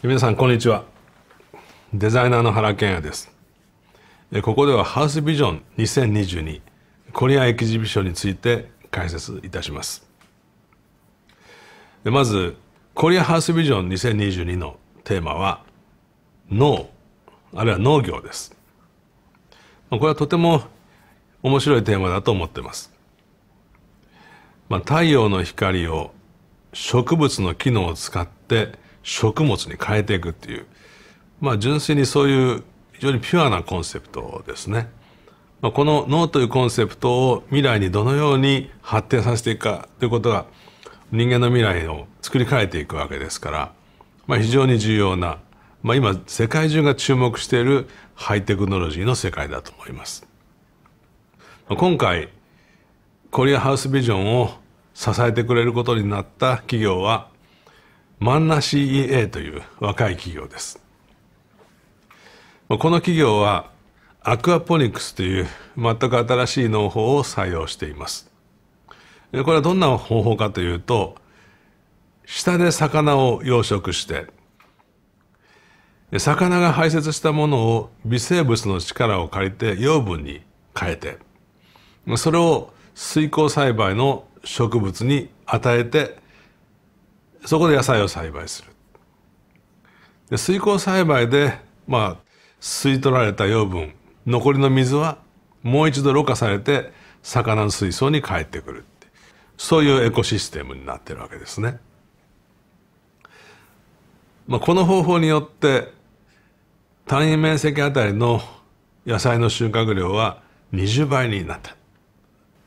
皆さんこんにちはデザイナーの原健也ですここではハウスビジョン2022コリアエキシビションについて解説いたしますまずコリアハウスビジョン2022のテーマは農あるいは農業ですこれはとても面白いテーマだと思ってます、まあ、太陽の光を植物の機能を使って食物に変えていくっていう、まあ、純粋にそういう非常にピュアなコンセプトですね。まあ、この脳というコンセプトを未来にどのように発展させていくかということが人間の未来を作り変えていくわけですから、まあ、非常に重要な、まあ、今世界中が注目しているハイテクノロジーの世界だと思います。まあ、今回コリアハウスビジョンを支えてくれることになった企業はマンナ CEA という若い企業ですこの企業はアクアポニックスという全く新しい農法を採用していますこれはどんな方法かというと下で魚を養殖して魚が排泄したものを微生物の力を借りて養分に変えてそれを水耕栽培の植物に与えてそこで野菜を栽培する。で水耕栽培で、まあ、吸い取られた養分残りの水はもう一度ろ過されて魚の水槽に帰ってくるってそういうエコシステムになってるわけですね。まあ、この方法によって単位面積あたりの野菜の収穫量は20倍になった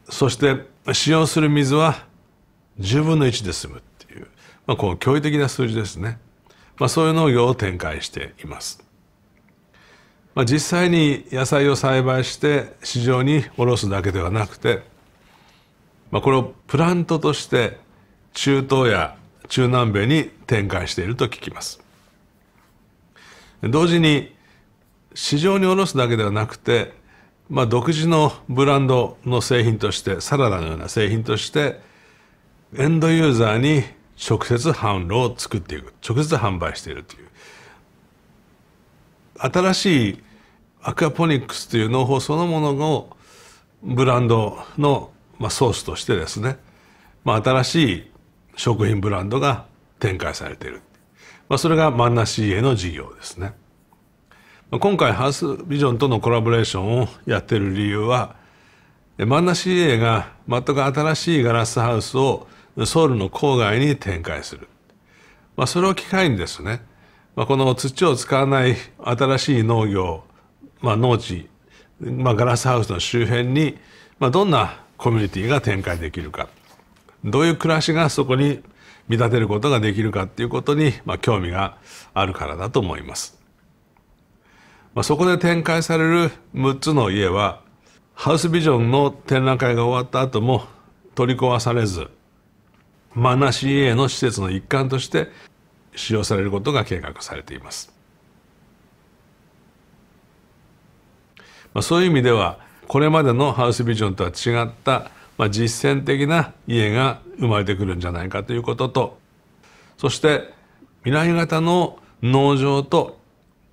そして使用する水は10分の1で済むまあ、こう驚異的な数字ですね、まあ、そういう農業を展開しています。まあ、実際に野菜を栽培して市場に卸すだけではなくて、まあ、これをプラントとして中東や中南米に展開していると聞きます。同時に市場に卸すだけではなくて、まあ、独自のブランドの製品としてサラダのような製品としてエンドユーザーに直接販路を作っていく直接販売しているという新しいアクアポニックスという農法そのもののブランドの、まあ、ソースとしてですね、まあ、新しい食品ブランドが展開されている、まあ、それがマンナ CA の事業ですね今回ハウスビジョンとのコラボレーションをやっている理由はマンナ CA が全く新しいガラスハウスをソウルの郊外に展開する。まあ、それを機会にですね、まあ、この土を使わない新しい農業、まあ、農地、まあ、ガラスハウスの周辺に、まあ、どんなコミュニティが展開できるか、どういう暮らしがそこに見立てることができるかっていうことに、まあ、興味があるからだと思います。まあ、そこで展開される6つの家は、ハウスビジョンの展覧会が終わった後も取り壊されず、マナ CA の施設の一環として使用されることが計画されています、まあ、そういう意味ではこれまでのハウスビジョンとは違った、まあ、実践的な家が生まれてくるんじゃないかということとそして未来型の農場と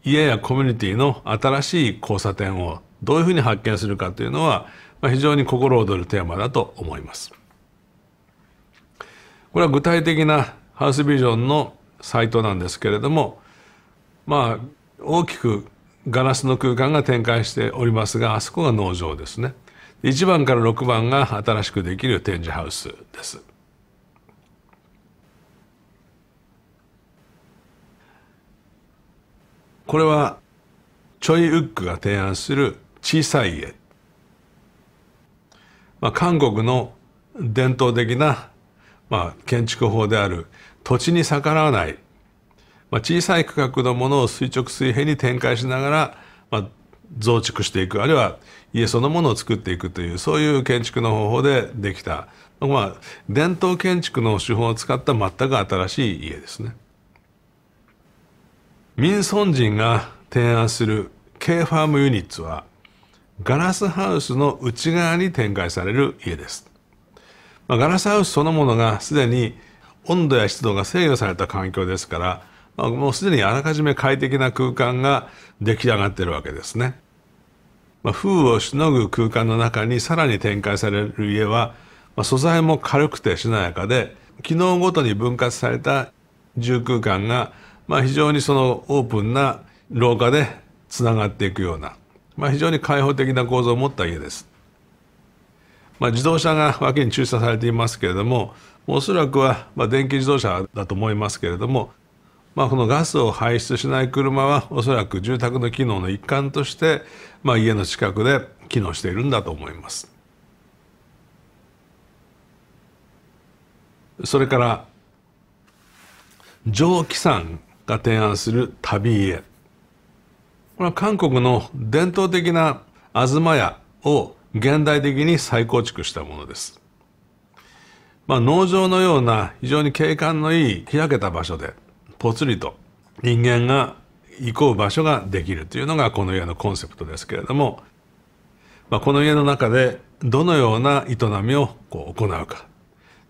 家やコミュニティの新しい交差点をどういうふうに発見するかというのは、まあ、非常に心躍るテーマだと思います。これは具体的なハウスビジョンのサイトなんですけれどもまあ大きくガラスの空間が展開しておりますがあそこが農場ですね1番から6番が新しくできる展示ハウスですこれはチョイ・ウックが提案する小さい家、まあ、韓国の伝統的なまあ、建築法である土地に逆らわない、まあ、小さい区画のものを垂直水平に展開しながら、まあ、増築していくあるいは家そのものを作っていくというそういう建築の方法でできた、まあ、伝統建築の手法を使った全く新しい家ですね。民村人が提案する K ファームユニッツはガラスハウスの内側に展開される家です。まあ、ガラスハウスそのものがすでに温度や湿度が制御された環境ですから、まあ、もうすでにあらかじめ快適な空間が出来上がってるわけですね。まあ、風をしのぐ空間の中にさらに展開される家は、まあ、素材も軽くてしなやかで機能ごとに分割された住空間が、まあ、非常にそのオープンな廊下でつながっていくような、まあ、非常に開放的な構造を持った家です。まあ、自動車が脇に駐車されていますけれどもおそらくは、まあ、電気自動車だと思いますけれども、まあ、このガスを排出しない車はおそらく住宅の機能の一環として、まあ、家の近くで機能しているんだと思います。それから蒸気さんが提案する旅家これは韓国の伝統的な東屋を現代的に再構築したものです。まあ、農場のような非常に景観のいい開けた場所でぽつりと人間が行こう場所ができるというのがこの家のコンセプトですけれども、まあ、この家の中でどのような営みをこう行うか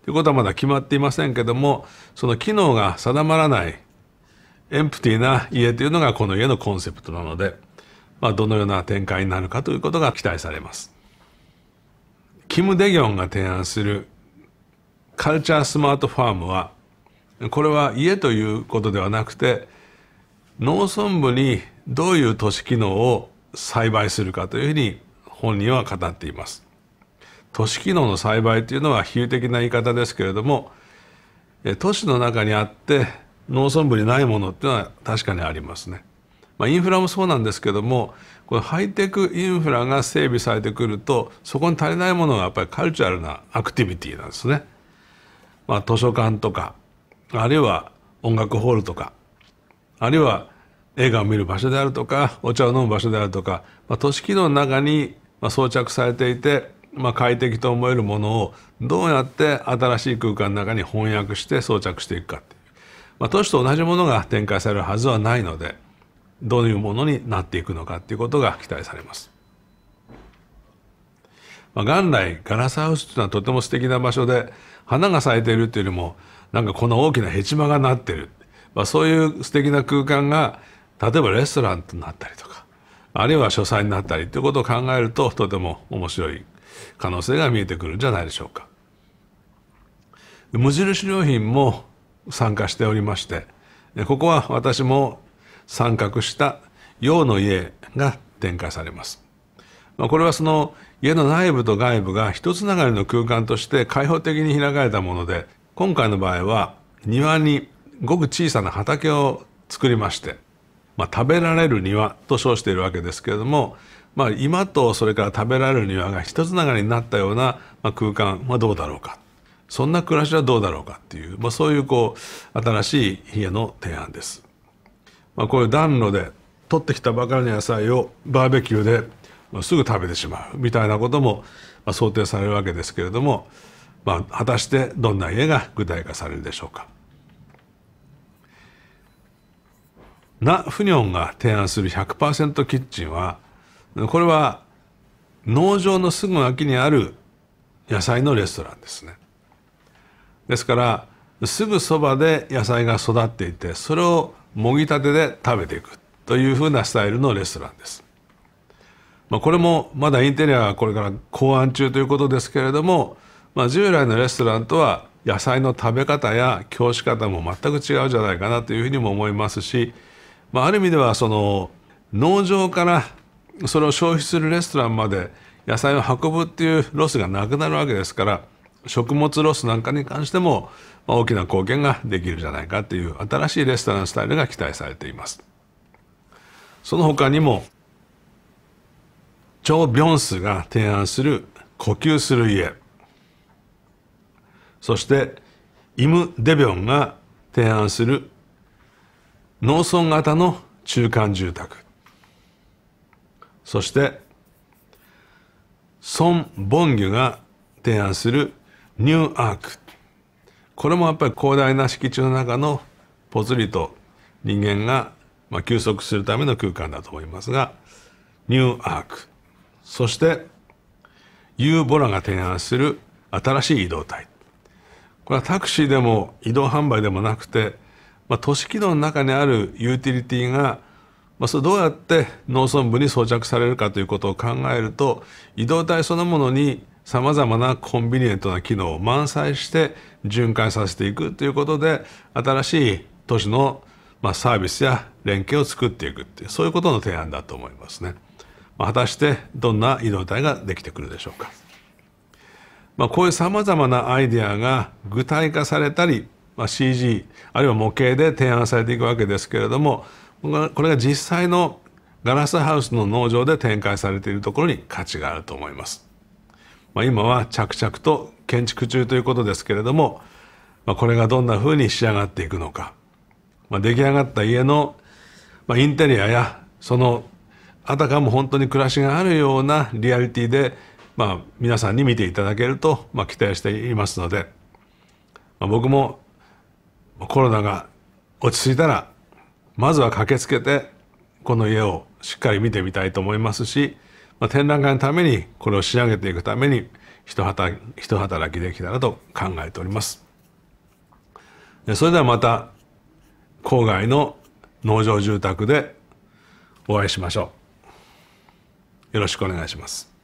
ということはまだ決まっていませんけどもその機能が定まらないエンプティな家というのがこの家のコンセプトなので、まあ、どのような展開になるかということが期待されます。キム・デギョンが提案するカルチャースマートファームはこれは家ということではなくて農村部にどういう都市機能を栽培するかというふうに本人は語っています。都市機能の栽培というのは比喩的な言い方ですけれども都市の中にあって農村部にないものというのは確かにありますね。まあ、インフラもそうなんですけどもこのハイテクインフラが整備されてくるとそこに足りないものがやっぱりカルチャルなアクティビティなんですね。まあ、図書館とかあるいは音楽ホールとかあるいは映画を見る場所であるとかお茶を飲む場所であるとか、まあ、都市機能の中に装着されていて、まあ、快適と思えるものをどうやって新しい空間の中に翻訳して装着していくかっていう、まあ、都市と同じものが展開されるはずはないので。どういうものになっていくのかっていうことが期待されます。まあ、元来ガラスハウスというのはとても素敵な場所で花が咲いているというよりもなんかこの大きなヘチマがなってる、まあ、そういう素敵な空間が例えばレストランとなったりとかあるいは書斎になったりということを考えるととても面白い可能性が見えてくるんじゃないでしょうか。無印良品も参加しておりましてここは私も参画した陽の家が展開されます。まあ、これはその家の内部と外部が一つながりの空間として開放的に開かれたもので今回の場合は庭にごく小さな畑を作りまして、まあ、食べられる庭と称しているわけですけれども、まあ、今とそれから食べられる庭が一つながりになったような、空間はどうだろうかそんな暮らしはどうだろうかっていう、まあ、そういうこう新しい家の提案です。まあ、こういう暖炉で取ってきたばかりの野菜をバーベキューで、すぐ食べてしまうみたいなことも、まあ、想定されるわけですけれども、まあ、果たしてどんな家が具体化されるでしょうか。ナ・フニョンが提案する100%キッチンはこれは農場のすぐ脇にある野菜のレストランですねですからすぐそばで野菜が育っていてそれをもぎたてで食べていくというふうなスタイルのレストランです。まあ、これもまだインテリアはこれから考案中ということですけれども、まあ、従来のレストランとは野菜の食べ方や供し方も全く違うじゃないかなというふうにも思いますし、まあ、ある意味ではその農場からそれを消費するレストランまで野菜を運ぶっていうロスがなくなるわけですから食物ロスなんかに関しても大きな貢献ができるじゃないかという新しいレストランスタイルが期待されています。その他にも、チョ・ビョンスが提案する呼吸する家、そして、イム・デビョンが提案する農村型の中間住宅そしてソン・ボンギュが提案するニューアークこれもやっぱり広大な敷地の中のぽつりと人間がまあ休息するための空間だと思いますがニューアークそしてユー・ボラが提案する新しい移動体これはタクシーでも移動販売でもなくて、まあ、都市軌道の中にあるユーティリティがまあ、それどうやって農村部に装着されるかということを考えると移動体そのものにさまざまなコンビニエントな機能を満載して巡回させていくということで新しい都市のまあサービスや連携を作っていくっていうそういうことの提案だと思いますね。まあ、果たしてどんな移動体ができてくるでしょうか。まあ、こういうさまざまなアイデアが具体化されたり、まあ、CG あるいは模型で提案されていくわけですけれどもこれが実際のガラスハウスの農場で展開されているところに価値があると思います。まあ、今は着々と建築中ということですけれども、まあ、これがどんなふうに仕上がっていくのか、まあ、出来上がった家の、まあ、インテリアやそのあたかも本当に暮らしがあるようなリアリティで、まあ、皆さんに見ていただけると、まあ、期待していますので、まあ、僕もコロナが落ち着いたらまずは駆けつけてこの家をしっかり見てみたいと思いますしまあ、展覧会のためにこれを仕上げていくために一働一働きできたらと考えておりますそれではまた郊外の農場住宅でお会いしましょうよろしくお願いします